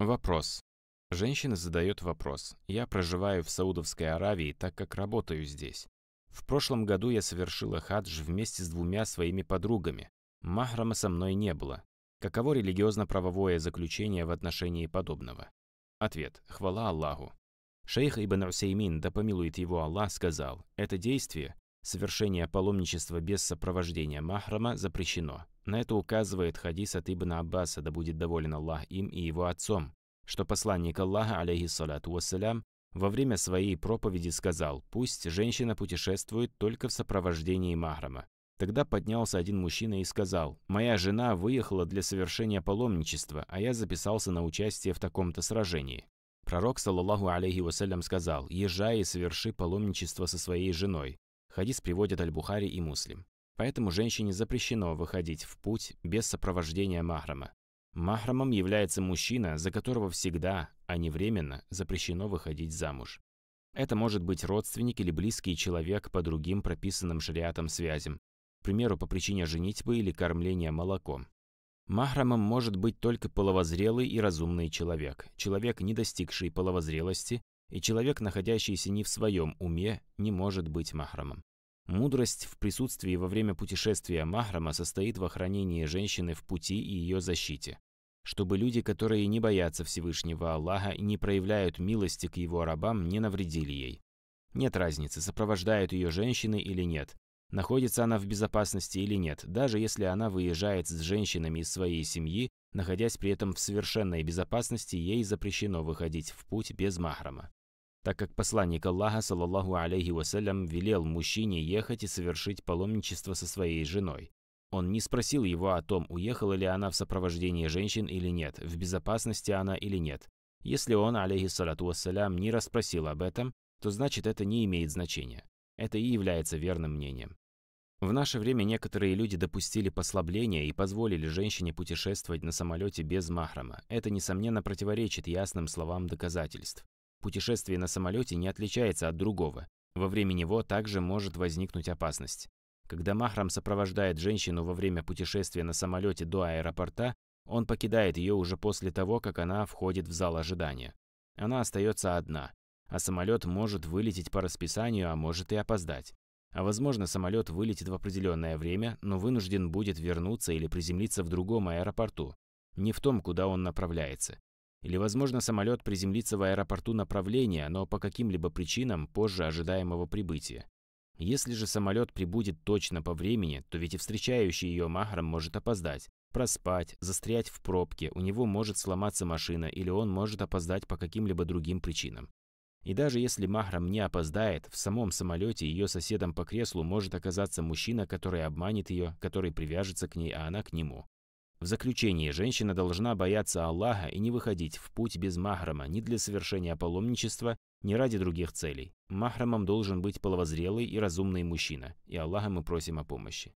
Вопрос. Женщина задает вопрос. Я проживаю в Саудовской Аравии, так как работаю здесь. В прошлом году я совершила хадж вместе с двумя своими подругами. Махрама со мной не было. Каково религиозно-правовое заключение в отношении подобного? Ответ. Хвала Аллаху. Шейх Ибн Усеймин, да помилует его Аллах, сказал, это действие, совершение паломничества без сопровождения махрама, запрещено. На это указывает хадис от Ибн Аббаса, да будет доволен Аллах им и его отцом, что посланник Аллаха, алейхиссалату вассалям, во время своей проповеди сказал, пусть женщина путешествует только в сопровождении Махрама. Тогда поднялся один мужчина и сказал, «Моя жена выехала для совершения паломничества, а я записался на участие в таком-то сражении». Пророк, саллаллаху алейхи вассалям, сказал, «Езжай и соверши паломничество со своей женой». Хадис приводит Аль-Бухари и Муслим. Поэтому женщине запрещено выходить в путь без сопровождения махрама. Махрамом является мужчина, за которого всегда, а не временно, запрещено выходить замуж. Это может быть родственник или близкий человек по другим прописанным шариатом связям, к примеру, по причине женитьбы или кормления молоком. Махрамом может быть только половозрелый и разумный человек, человек, не достигший половозрелости, и человек, находящийся не в своем уме, не может быть махрамом. Мудрость в присутствии во время путешествия Махрама состоит в охранении женщины в пути и ее защите. Чтобы люди, которые не боятся Всевышнего Аллаха и не проявляют милости к его рабам, не навредили ей. Нет разницы, сопровождают ее женщины или нет, находится она в безопасности или нет, даже если она выезжает с женщинами из своей семьи, находясь при этом в совершенной безопасности, ей запрещено выходить в путь без махрама так как посланник Аллаха, саллаллаху алейхи вассалям, велел мужчине ехать и совершить паломничество со своей женой. Он не спросил его о том, уехала ли она в сопровождении женщин или нет, в безопасности она или нет. Если он, алейхиссалату вассалям, не расспросил об этом, то значит это не имеет значения. Это и является верным мнением. В наше время некоторые люди допустили послабление и позволили женщине путешествовать на самолете без махрама. Это, несомненно, противоречит ясным словам доказательств. Путешествие на самолете не отличается от другого. Во время него также может возникнуть опасность. Когда Махрам сопровождает женщину во время путешествия на самолете до аэропорта, он покидает ее уже после того, как она входит в зал ожидания. Она остается одна, а самолет может вылететь по расписанию, а может и опоздать. А возможно, самолет вылетит в определенное время, но вынужден будет вернуться или приземлиться в другом аэропорту, не в том, куда он направляется. Или, возможно, самолет приземлится в аэропорту направления, но по каким-либо причинам позже ожидаемого прибытия. Если же самолет прибудет точно по времени, то ведь и встречающий ее Махрам может опоздать, проспать, застрять в пробке, у него может сломаться машина или он может опоздать по каким-либо другим причинам. И даже если Махрам не опоздает, в самом самолете ее соседом по креслу может оказаться мужчина, который обманет ее, который привяжется к ней, а она к нему. В заключении, женщина должна бояться Аллаха и не выходить в путь без махрама ни для совершения паломничества, ни ради других целей. Махрамом должен быть половозрелый и разумный мужчина, и Аллаха мы просим о помощи.